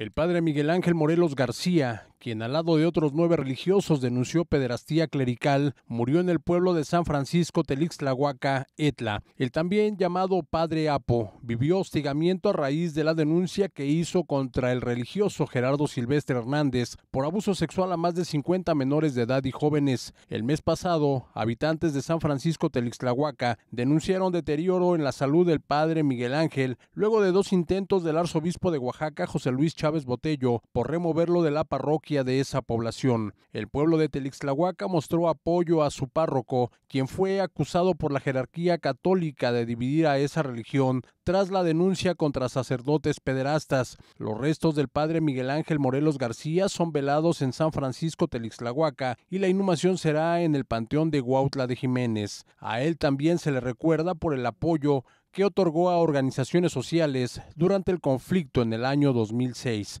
El padre Miguel Ángel Morelos García, quien al lado de otros nueve religiosos denunció pederastía clerical, murió en el pueblo de San Francisco Telixtlahuaca, Etla. El también llamado Padre Apo vivió hostigamiento a raíz de la denuncia que hizo contra el religioso Gerardo Silvestre Hernández por abuso sexual a más de 50 menores de edad y jóvenes. El mes pasado, habitantes de San Francisco Telixtlahuaca denunciaron deterioro en la salud del padre Miguel Ángel luego de dos intentos del arzobispo de Oaxaca José Luis Chávez Botello por removerlo de la parroquia de esa población. El pueblo de Telixtlahuaca mostró apoyo a su párroco, quien fue acusado por la jerarquía católica de dividir a esa religión tras la denuncia contra sacerdotes pederastas. Los restos del padre Miguel Ángel Morelos García son velados en San Francisco Telixtlahuaca y la inhumación será en el panteón de Huautla de Jiménez. A él también se le recuerda por el apoyo que otorgó a organizaciones sociales durante el conflicto en el año 2006.